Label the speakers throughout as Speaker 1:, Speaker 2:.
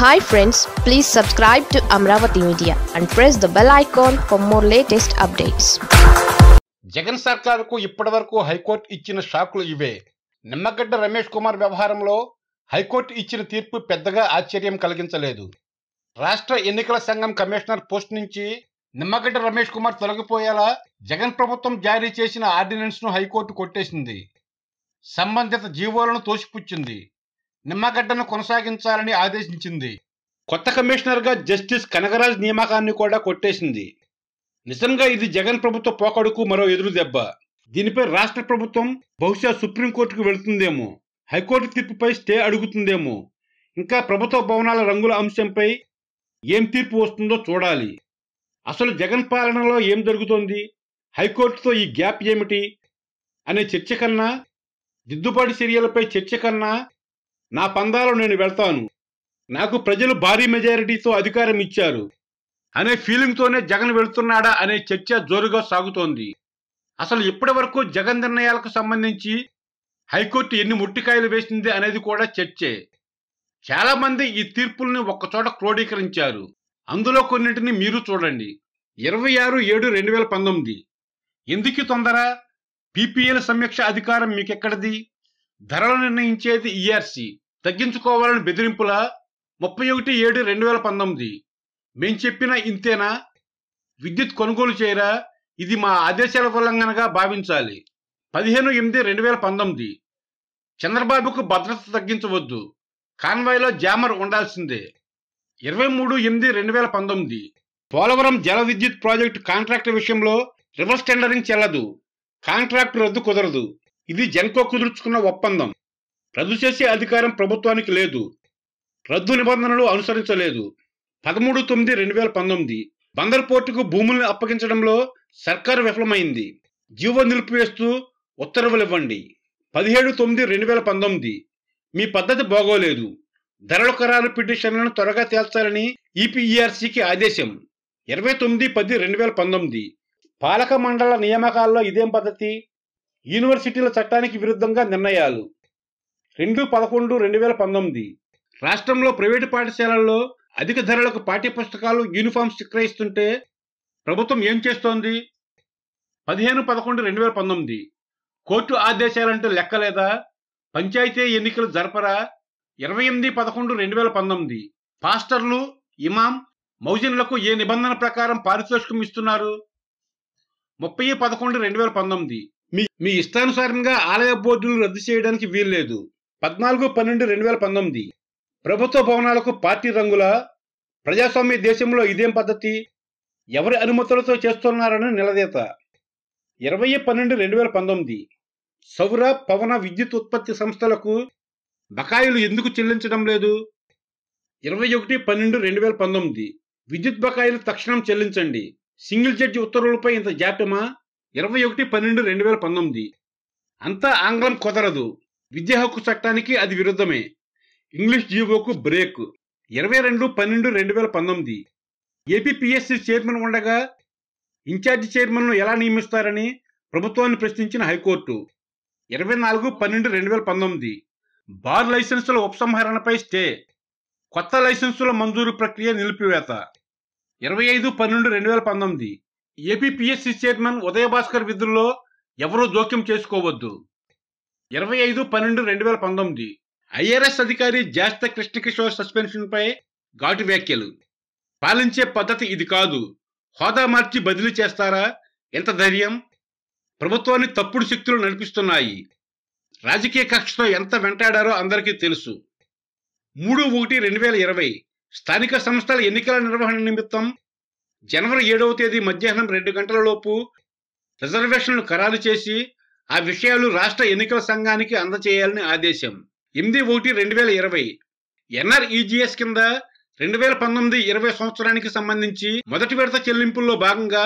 Speaker 1: hi friends please subscribe to Amaravati media and press the bell icon for more latest updates Jagan సర్కార్కు ఇప్పటి వరకు high court ఇచ్చిన షాకులు ఇవే నిమ్మగడ్డ రమేష్ కుమార్ వ్యవహారంలో హైకోర్టు ఇచ్చిన తీర్పు పెద్దగా ఆశ్చర్యం కలిగించలేదు రాష్ట్ర ఎన్నికల సంఘం కమిషనర్ పోస్ట్ నుంచి నిమ్మగడ్డ రమేష్ కుమార్ తొలగిపోయేలా జగన్ ప్రభుత్వం జారీ చేసిన ఆర్డినెన్స్ను హైకోర్టు కొట్టేసింది సంబంధిత జీవోలను తోసిపుచ్చింది నిమ్మగడ్డను కొనసాగించాలని ఆదేశించింది కొత్త కమిషనర్గా జస్టిస్ కనగరాజ్ నియామకాన్ని కూడా కొట్టేసింది నిజంగా ఇది జగన్ ప్రభుత్వ పోకడుకు మరో ఎదురు దెబ్బ దీనిపై రాష్ట్ర ప్రభుత్వం బహుశా సుప్రీంకోర్టుకు వెళుతుందేమో హైకోర్టు తీర్పుపై స్టే అడుగుతుందేమో ఇంకా ప్రభుత్వ భవనాల రంగుల అంశంపై ఏం తీర్పు వస్తుందో చూడాలి అసలు జగన్ పాలనలో ఏం జరుగుతోంది హైకోర్టుతో ఈ గ్యాప్ ఏమిటి అనే చర్చ కన్నా దిద్దుబాటు చర్యలపై చర్చ కన్నా నా పందాలో నేను వెళ్తాను నాకు ప్రజలు భారీ మెజారిటీతో అధికారం ఇచ్చారు అనే ఫీలింగ్తోనే జగన్ వెళుతున్నాడా అనే చర్చ జోరుగా సాగుతోంది అసలు ఇప్పటి వరకు జగన్ నిర్ణయాలకు సంబంధించి హైకోర్టు ఎన్ని ముట్టికాయలు వేసింది అనేది కూడా చర్చే చాలామంది ఈ తీర్పుల్ని ఒక్కచోట క్రోడీకరించారు అందులో కొన్నింటిని మీరు చూడండి ఇరవై ఆరు ఏడు రెండు వేల పంతొమ్మిది ఎందుకు తొందర పీపీఎల్ సమీక్ష అధికారం మీకెక్కడిది ధరలు నిర్ణయించేది ఈఆర్సీ e తగ్గించుకోవాలని బెదిరింపుల ముప్పై ఒకటి ఏడు రెండు వేల పంతొమ్మిది మేము చెప్పిన ఇంతేనా విద్యుత్ కొనుగోలు చేయరా ఇది మా ఆదేశాల ఉల్లంఘనగా భావించాలి పదిహేను ఎనిమిది రెండు వేల పంతొమ్మిది చంద్రబాబుకు భద్రత తగ్గించవద్దు కాన్వాయ్లో జామర్ ఉండాల్సిందే ఇరవై మూడు ఎనిమిది రెండు వేల పంతొమ్మిది పోలవరం జల విద్యుత్ ప్రాజెక్టు కాంట్రాక్ట్ విషయంలో రివర్స్ టెండరింగ్ చెల్లదు కాంట్రాక్టు రద్దు కుదరదు ఇది జంకో కుదుర్చుకున్న ఒప్పందం రద్దు చేసే అధికారం ప్రభుత్వానికి లేదు రద్దు నిబంధనలు అనుసరించలేదు పదమూడు తొమ్మిది రెండు వేల పంతొమ్మిది బందర్ పోర్టుకు భూములను అప్పగించడంలో సర్కారు విఫలమైంది జీవ నిలిపివేస్తూ ఉత్తర్వులు ఇవ్వండి పదిహేడు తొమ్మిది రెండు వేల పంతొమ్మిది మీ పద్ధతి బాగోలేదు ధరల ఖరారు పిటిషన్లను త్వరగా తేల్చాలని ఈపీఈఆర్సీకి ఆదేశం ఇరవై తొమ్మిది పది రెండు వేల పంతొమ్మిది పాలక మండల నియామకాల్లో ఇదేం పద్ధతి యూనివర్సిటీల చట్టానికి విరుద్ధంగా నిర్ణయాలు రెండు పదకొండు రెండు వేల పంతొమ్మిది రాష్ట్రంలో ప్రైవేటు పాఠశాలల్లో అధిక ధరలకు పాఠ్యపుస్తకాలు యూనిఫామ్స్ విక్రయిస్తుంటే ప్రభుత్వం ఏం చేస్తోంది పదిహేను పదకొండు రెండు వేల పంతొమ్మిది కోర్టు లెక్క లెక్కలేదా పంచాయతీ ఎన్నికలు జరపరా ఇరవై ఎనిమిది పదకొండు రెండు వేల పంతొమ్మిది పాస్టర్లు ఇమాం మౌజన్లకు ఏ నిబంధన ప్రకారం పారితోషికం ఇస్తున్నారు ముప్పై పదకొండు రెండు వేల పంతొమ్మిది మీ మీ ఇష్టానుసారంగా ఆలయ బోర్డులు రద్దు చేయడానికి వీల్లేదు పద్నాలుగు పన్నెండు రెండు వేల పంతొమ్మిది ప్రభుత్వ భవనాలకు పార్టీ రంగుల ప్రజాస్వామ్య దేశంలో ఇదేం పద్ధతి ఎవరి అనుమతులతో చేస్తున్నారని నిలదీత ఇరవై పన్నెండు రెండు వేల పంతొమ్మిది సౌర పవన విద్యుత్ ఉత్పత్తి సంస్థలకు బకాయిలు ఎందుకు చెల్లించడం లేదు ఇరవై ఒకటి పన్నెండు రెండు వేల పంతొమ్మిది విద్యుత్ బకాయిలు తక్షణం చెల్లించండి సింగిల్ జడ్జి ఉత్తర్వులపై ఇంత జాప్యమా ఇరవై ఒకటి పన్నెండు రెండు వేల పంతొమ్మిది అంతా ఆంగ్లం కుదరదు విద్యా హక్కు చట్టానికి అది విరుద్ధమే ఇంగ్లీష్ జీవోకు బ్రేక్ ఇరవై రెండు పన్నెండు రెండు వేల పంతొమ్మిది ఏపీపీఎస్సీ చైర్మన్ ఉండగా ఇన్ఛార్జి చైర్మన్ను ఎలా నియమిస్తారని ప్రభుత్వాన్ని ప్రశ్నించిన హైకోర్టు ఇరవై నాలుగు పన్నెండు రెండు వేల పంతొమ్మిది బార్ లైసెన్సుల ఉపసంహరణపై స్టే కొత్త లైసెన్సుల మంజూరు ప్రక్రియ నిలిపివేత ఇరవై ఐదు పన్నెండు రెండు వేల పంతొమ్మిది ఏపీపీఎస్సీ చైర్మన్ ఉదయభాస్కర్ విధుల్లో ఎవరూ జోక్యం చేసుకోవద్దు ఇరవై ఐదు పన్నెండు రెండు వేల పంతొమ్మిది ఐఆర్ఎస్ అధికారి జాస్త కృష్ణకిషోర్ సస్పెన్షన్పై ఘాటు వ్యాఖ్యలు పాలించే పద్ధతి ఇది కాదు హోదా మార్చి బదిలీ చేస్తారా ఎంత ధైర్యం ప్రభుత్వాన్ని తప్పుడు శక్తులు నడిపిస్తున్నాయి రాజకీయ కక్షతో ఎంత వెంటాడారో అందరికీ తెలుసు మూడు ఒకటి రెండు వేల ఇరవై స్థానిక సంస్థల ఎన్నికల నిర్వహణ నిమిత్తం జనవరి ఏడవ తేదీ మధ్యాహ్నం రెండు గంటల లోపు రిజర్వేషన్లు ఖరారు చేసి ఆ విషయాలు రాష్ట్ర ఎన్నికల సంఘానికి అందజేయాలని ఆదేశం ఎనిమిది ఒకటి రెండు వేల ఇరవై ఎన్ఆర్ఈజిఎస్ కింద రెండు వేల పంతొమ్మిది ఇరవై సంవత్సరానికి సంబంధించి మొదటి విడత చెల్లింపుల్లో భాగంగా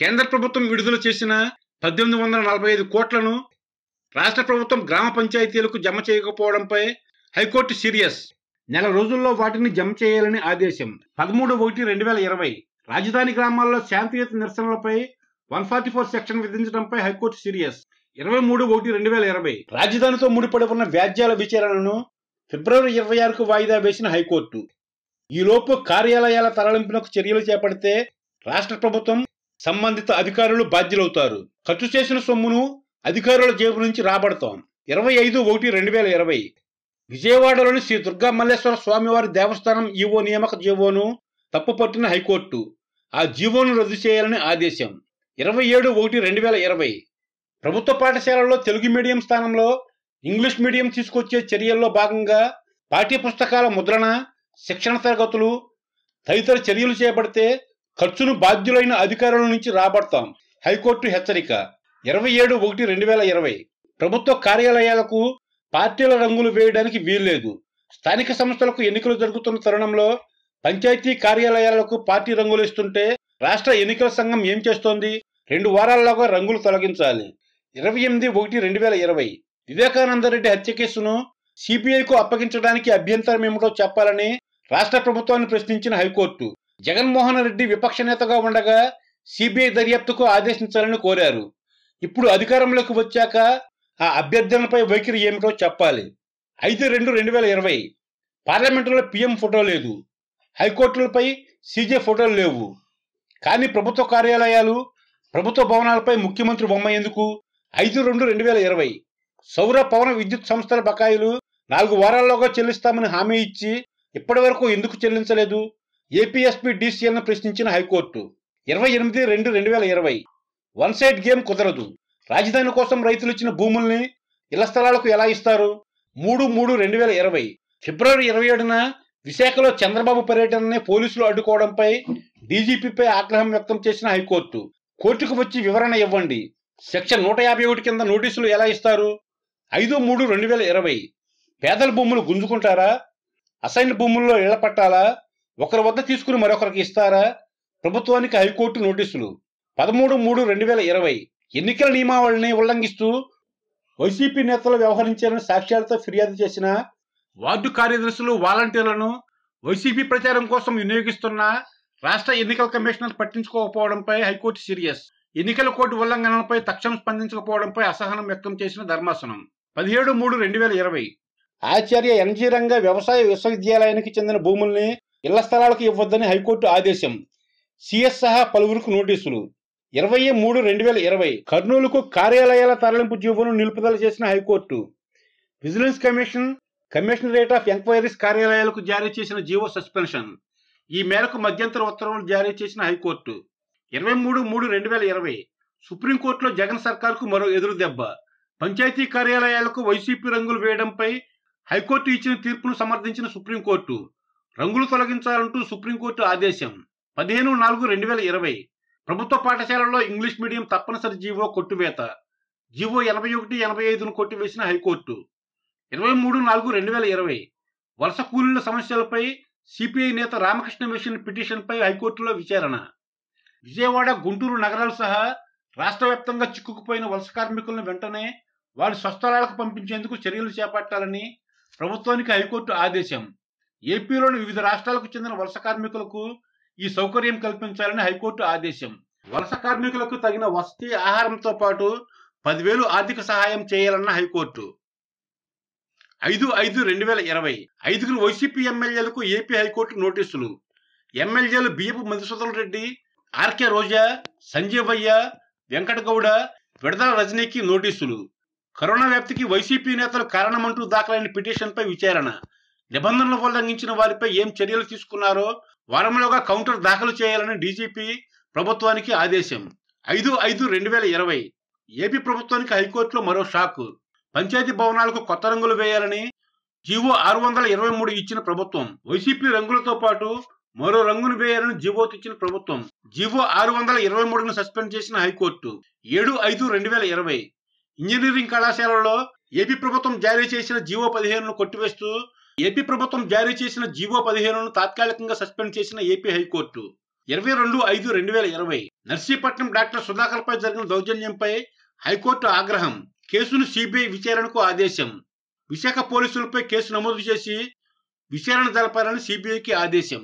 Speaker 1: కేంద్ర ప్రభుత్వం విడుదల చేసిన పద్దెనిమిది వందల నలభై ఐదు కోట్లను రాష్ట్ర ప్రభుత్వం గ్రామ పంచాయతీలకు జమ చేయకపోవడంపై హైకోర్టు సీరియస్ నెల రోజుల్లో వాటిని జమ చేయాలని ఆదేశం పదమూడు ఒకటి రెండు వేల ఇరవై రాజధాని గ్రామాల్లో శాంతియుత నిరసనలపై వన్ ఫార్టీ ఫోర్ సెక్షన్ విధించడంపై హైకోర్టు సీరియస్ ఇరవై మూడు ఒకటి రెండు వేల ఇరవై రాజధానితో ముడిపడి ఉన్న వ్యాజ్యాల విచారణను ఫిబ్రవరి ఇరవై ఆరుకు వాయిదా వేసిన హైకోర్టు ఈలోపు కార్యాలయాల తరలింపునకు చర్యలు చేపడితే రాష్ట్ర ప్రభుత్వం సంబంధిత అధికారులు బాధ్యులవుతారు ఖర్చు చేసిన సొమ్మును అధికారుల జేబు నుంచి రాబడతాం ఇరవై ఐదు ఒకటి రెండు వేల ఇరవై విజయవాడలోని శ్రీ దుర్గా మల్లేశ్వర స్వామివారి దేవస్థానం ఈవో నియామక జీవోను తప్పుపట్టిన హైకోర్టు ఆ జీవోను రద్దు చేయాలని ఆదేశం ఇరవై ఏడు ఒకటి రెండు వేల ఇరవై ప్రభుత్వ పాఠశాలల్లో తెలుగు మీడియం స్థానంలో ఇంగ్లీష్ మీడియం తీసుకొచ్చే చర్యల్లో భాగంగా పాఠ్యపుస్తకాల ముద్రణ శిక్షణ తరగతులు తదితర చర్యలు చేపడితే ఖర్చును బాధ్యులైన అధికారుల నుంచి రాబడతాం హైకోర్టు హెచ్చరిక ఇరవై ఏడు ఒకటి రెండు వేల ఇరవై ప్రభుత్వ కార్యాలయాలకు పార్టీల రంగులు వేయడానికి వీల్లేదు స్థానిక సంస్థలకు ఎన్నికలు జరుగుతున్న తరుణంలో పంచాయతీ కార్యాలయాలకు పార్టీ రంగులు ఇస్తుంటే రాష్ట్ర ఎన్నికల సంఘం ఏం చేస్తోంది రెండు వారాల్లోగా రంగులు తొలగించాలి ఇరవై ఎనిమిది ఒకటి రెండు వేల ఇరవై వివేకానందరెడ్డి హత్య కేసును సిబిఐకు అప్పగించడానికి అభ్యంతరం ఏమిటో చెప్పాలని రాష్ట్ర ప్రభుత్వాన్ని ప్రశ్నించిన హైకోర్టు జగన్మోహన్ రెడ్డి విపక్ష నేతగా ఉండగా సిబిఐ దర్యాప్తుకు ఆదేశించాలని కోరారు ఇప్పుడు అధికారంలోకి వచ్చాక ఆ అభ్యర్థనలపై వైఖరి ఏమిటో చెప్పాలి ఐదు రెండు రెండు వేల ఇరవై పార్లమెంటులో పీఎం ఫోటో లేదు హైకోర్టులపై సీజే ఫోటోలు లేవు కానీ ప్రభుత్వ కార్యాలయాలు ప్రభుత్వ భవనాలపై ముఖ్యమంత్రి బొమ్మ ఎందుకు ఐదు రెండు రెండు వేల ఇరవై సౌర పవన విద్యుత్ సంస్థల బకాయిలు నాలుగు వారాల్లోగా చెల్లిస్తామని హామీ ఇచ్చి ఇప్పటి వరకు ఎందుకు చెల్లించలేదు ఏపీఎస్పీ డీసీఎల్ను ప్రశ్నించిన హైకోర్టు ఇరవై ఎనిమిది రెండు రెండు వేల ఇరవై వన్ సైడ్ గేమ్ కుదరదు రాజధాని కోసం రైతులు ఇచ్చిన భూముల్ని ఇళ్ల స్థలాలకు ఎలా ఇస్తారు మూడు మూడు రెండు వేల ఇరవై ఫిబ్రవరి ఇరవై ఏడున విశాఖలో చంద్రబాబు పర్యటనని పోలీసులు అడ్డుకోవడంపై డీజీపీపై ఆగ్రహం వ్యక్తం చేసిన హైకోర్టు కోర్టుకు వచ్చి వివరణ ఇవ్వండి సెక్షన్ నూట యాభై ఒకటి కింద నోటీసులు ఎలా ఇస్తారు ఐదు మూడు రెండు వేల ఇరవై పేదల భూములు గుంజుకుంటారా అసైన్ భూముల్లో ఇళ్ల పట్టాలా ఒకరి వద్ద తీసుకుని మరొకరికి ఇస్తారా ప్రభుత్వానికి హైకోర్టు నోటీసులు పదమూడు మూడు రెండు వేల ఇరవై ఎన్నికల నియమావళిని ఉల్లంఘిస్తూ వైసీపీ నేతలు వ్యవహరించారని సాక్ష్యాలతో ఫిర్యాదు చేసిన వార్డు కార్యదర్శులు వాలంటీర్లను వైసీపీ ప్రచారం కోసం వినియోగిస్తున్న రాష్ట్ర ఎన్నికల కమిషనర్ పట్టించుకోకపోవడంపై హైకోర్టు సీరియస్ ఎన్నికల కోర్టు ఉల్లంఘనలపై తక్షణం స్పందించకపోవడంపై అసహనం వ్యక్తం చేసిన ధర్మాసనం పదిహేడు మూడు రెండు వేల ఇరవై ఆచార్య ఎన్జీ రంగ వ్యవసాయ విశ్వవిద్యాలయానికి చెందిన భూముల్ని ఇళ్ల స్థలాలకు ఇవ్వద్దని హైకోర్టు ఆదేశం సిఎస్ సహా పలువురికి నోటీసులు ఇరవై మూడు రెండు వేల ఇరవై కర్నూలుకు కార్యాలయాల తరలింపు జీవోను నిలుపుదల చేసిన high court vigilance commission commissionerate of enquiries కార్యాలయాలకు జారీ చేసిన జీవో సస్పెన్షన్ ఈ మేరకు మధ్యంతర ఉత్తర్వులు జారీ చేసిన హైకోర్టు ఇరవై మూడు మూడు రెండు వేల ఇరవై సుప్రీంకోర్టులో జగన్ సర్కార్కు మరో ఎదురు దెబ్బ పంచాయతీ కార్యాలయాలకు వైసీపీ రంగులు వేయడంపై హైకోర్టు ఇచ్చిన తీర్పును సమర్థించిన సుప్రీంకోర్టు రంగులు తొలగించాలంటూ సుప్రీంకోర్టు ఆదేశం పదిహేను నాలుగు రెండు వేల ఇరవై ప్రభుత్వ పాఠశాలల్లో ఇంగ్లీష్ మీడియం తప్పనిసరి జీవో కొట్టువేత జీవో ఎనభై ఒకటి ఎనభై ఐదును కొట్టివేసిన హైకోర్టు ఇరవై మూడు నాలుగు రెండు వేల ఇరవై వలస కూలీల సమస్యలపై సిపిఐ నేత రామకృష్ణ మిషన్ పిటిషన్పై హైకోర్టులో విచారణ విజయవాడ గుంటూరు నగరాలు సహా రాష్ట్ర వ్యాప్తంగా చిక్కుకుపోయిన వలస కార్మికులను వెంటనే వారి స్వస్థలాలకు పంపించేందుకు చర్యలు చేపట్టాలని ప్రభుత్వానికి హైకోర్టు ఆదేశం ఏపీలోని వివిధ రాష్ట్రాలకు చెందిన వలస కార్మికులకు ఈ సౌకర్యం కల్పించాలని హైకోర్టు ఆదేశం వలస కార్మికులకు తగిన వసతి ఆహారంతో పాటు పదివేలు ఆర్థిక సహాయం చేయాలన్న హైకోర్టు ఐదు ఐదు రెండు వేల ఇరవై ఐదుగురు వైసీపీ ఎమ్మెల్యేలకు ఏపీ హైకోర్టు నోటీసులు ఎమ్మెల్యేలు బియ్యపు మధుసూదన్ రెడ్డి ఆర్కే రోజా సంజీవయ్య వెంకటగౌడ విడదల రజనీకి నోటీసులు కరోనా వ్యాప్తికి వైసీపీ నేతలు కారణమంటూ దాఖలైన పిటిషన్పై విచారణ నిబంధనలు ఉల్లంఘించిన వారిపై ఏం చర్యలు తీసుకున్నారో వారంలోగా కౌంటర్ దాఖలు చేయాలని డీజీపీ ప్రభుత్వానికి ఆదేశం ఐదు ఐదు రెండు వేల ఇరవై ఏపీ ప్రభుత్వానికి హైకోర్టులో మరో షాకు పంచాయతీ భవనాలకు కొత్త రంగులు వేయాలని జీవో ఆరు వందల ఇరవై మూడు ఇచ్చిన ప్రభుత్వం వైసీపీ రంగులతో పాటు మరో రంగును వేయాలని జీవో తెచ్చిన ప్రభుత్వం జీవో ఆరు వందల ఇరవై మూడును సస్పెండ్ చేసిన హైకోర్టు ఏడు ఐదు రెండు వేల ఇరవై ఇంజనీరింగ్ కళాశాలలో ఏపీ ప్రభుత్వం జారీ చేసిన జీవో పదిహేనును కొట్టివేస్తూ ఏపీ ప్రభుత్వం జారీ చేసిన జీవో పదిహేనును తాత్కాలికంగా సస్పెండ్ చేసిన ఏపీ హైకోర్టు ఇరవై రెండు ఐదు రెండు వేల ఇరవై నర్సీపట్నం డాక్టర్ సుధాకర్ పై జరిగిన దౌర్జన్యంపై హైకోర్టు ఆగ్రహం కేసును సిబిఐ విచారణకు ఆదేశం విశాఖ పోలీసులపై కేసు నమోదు చేసి విచారణ జరపాలని సిబిఐకి ఆదేశం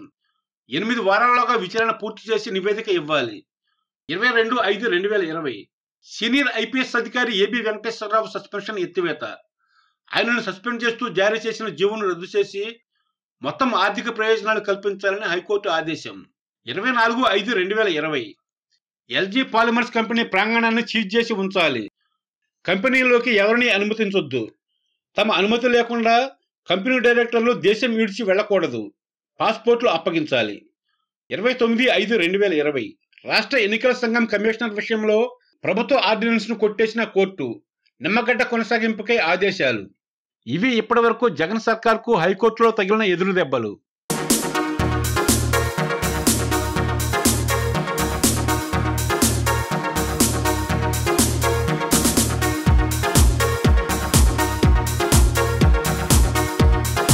Speaker 1: ఎనిమిది వారాల్లోగా విచారణ పూర్తి చేసి నివేదిక ఇవ్వాలి ఇరవై రెండు ఐదు రెండు వేల ఇరవై సీనియర్ ఐపీఎస్ అధికారి ఏబి వెంకటేశ్వరరావు సస్పెన్షన్ ఎత్తివేత ఆయనను సస్పెండ్ చేస్తూ జారీ చేసిన జీవును రద్దు చేసి మొత్తం ఆర్థిక ప్రయోజనాలు కల్పించాలని హైకోర్టు ఆదేశం ఇరవై నాలుగు ఐదు రెండు వేల ఇరవై ఎల్జీ పాలిమర్స్ కంపెనీ ప్రాంగణాన్ని చీజ్ చేసి ఉంచాలి కంపెనీలోకి ఎవరిని అనుమతించొద్దు తమ అనుమతి లేకుండా కంపెనీ డైరెక్టర్లు దేశం విడిచి వెళ్ళకూడదు పాస్పోర్ట్లు అప్పగించాలి ఇరవై తొమ్మిది ఐదు రెండు వేల ఇరవై రాష్ట్ర ఎన్నికల సంఘం కమిషనర్ విషయంలో ప్రభుత్వ ఆర్డినెన్స్ను కొట్టేసిన కోర్టు నిమ్మగడ్డ కొనసాగింపుకై ఆదేశాలు ఇవి ఇప్పటివరకు జగన్ సర్కార్కు హైకోర్టులో తగిలిన ఎదురుదెబ్బలు